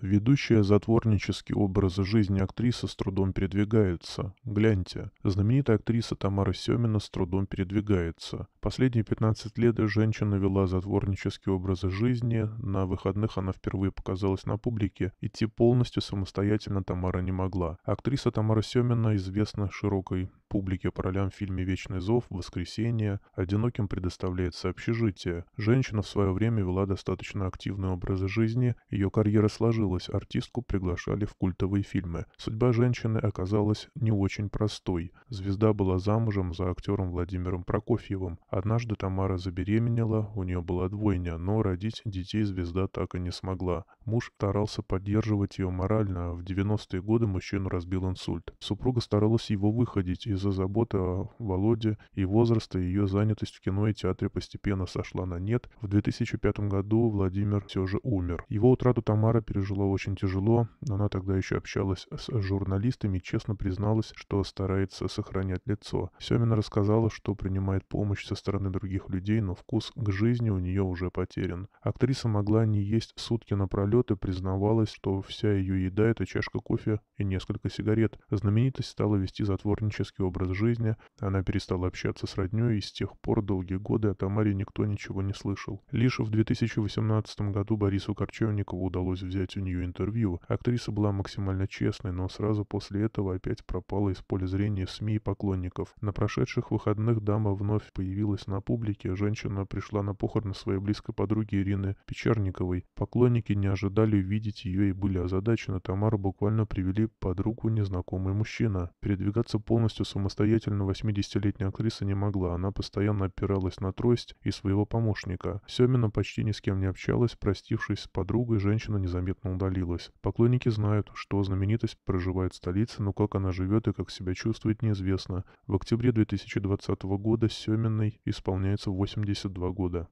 Ведущая затворнический образ жизни актриса с трудом передвигается. Гляньте. Знаменитая актриса Тамара Семина с трудом передвигается. Последние 15 лет женщина вела затворнический образ жизни. На выходных она впервые показалась на публике. Идти полностью самостоятельно Тамара не могла. Актриса Тамара Семина известна широкой Публике по ролям в фильме «Вечный зов», «Воскресенье» одиноким предоставляется общежитие. Женщина в свое время вела достаточно активный образ жизни, ее карьера сложилась, артистку приглашали в культовые фильмы. Судьба женщины оказалась не очень простой. Звезда была замужем за актером Владимиром Прокофьевым. Однажды Тамара забеременела, у нее была двойня, но родить детей звезда так и не смогла. Муж старался поддерживать ее морально, а в 90-е годы мужчину разбил инсульт. Супруга старалась его выходить из из-за заботы о Володе и возраста ее занятость в кино и театре постепенно сошла на нет. В 2005 году Владимир все же умер. Его утрату Тамара пережила очень тяжело. Она тогда еще общалась с журналистами и честно призналась, что старается сохранять лицо. Семина рассказала, что принимает помощь со стороны других людей, но вкус к жизни у нее уже потерян. Актриса могла не есть сутки напролет и признавалась, что вся ее еда – это чашка кофе и несколько сигарет. Знаменитость стала вести затворнический образ жизни, она перестала общаться с роднёй, и с тех пор долгие годы о Тамаре никто ничего не слышал. Лишь в 2018 году Борису Корчевникову удалось взять у нее интервью. Актриса была максимально честной, но сразу после этого опять пропала из поля зрения СМИ и поклонников. На прошедших выходных дама вновь появилась на публике, женщина пришла на похороны своей близкой подруги Ирины Печерниковой. Поклонники не ожидали увидеть ее и были озадачены. Тамару буквально привели под руку незнакомый мужчина. Передвигаться полностью с Самостоятельно 80-летняя актриса не могла, она постоянно опиралась на трость и своего помощника. Семина почти ни с кем не общалась, простившись с подругой, женщина незаметно удалилась. Поклонники знают, что знаменитость проживает в столице, но как она живет и как себя чувствует, неизвестно. В октябре 2020 года Семиной исполняется 82 года.